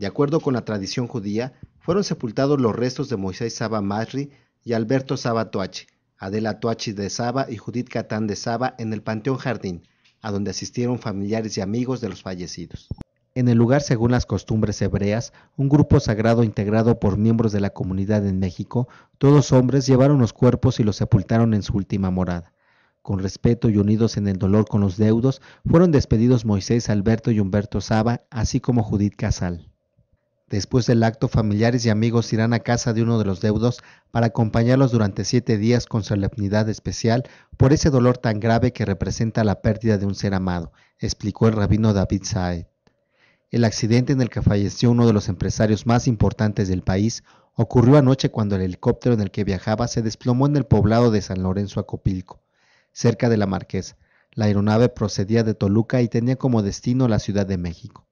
De acuerdo con la tradición judía, fueron sepultados los restos de Moisés Saba Masri y Alberto Saba Toachi, Adela Toachi de Saba y Judith Catán de Saba en el Panteón Jardín, a donde asistieron familiares y amigos de los fallecidos. En el lugar, según las costumbres hebreas, un grupo sagrado integrado por miembros de la comunidad en México, todos hombres, llevaron los cuerpos y los sepultaron en su última morada. Con respeto y unidos en el dolor con los deudos, fueron despedidos Moisés, Alberto y Humberto Saba, así como Judith Casal. Después del acto, familiares y amigos irán a casa de uno de los deudos para acompañarlos durante siete días con solemnidad especial por ese dolor tan grave que representa la pérdida de un ser amado, explicó el rabino David Saed. El accidente en el que falleció uno de los empresarios más importantes del país ocurrió anoche cuando el helicóptero en el que viajaba se desplomó en el poblado de San Lorenzo Acopilco, cerca de la Marquesa. La aeronave procedía de Toluca y tenía como destino la Ciudad de México.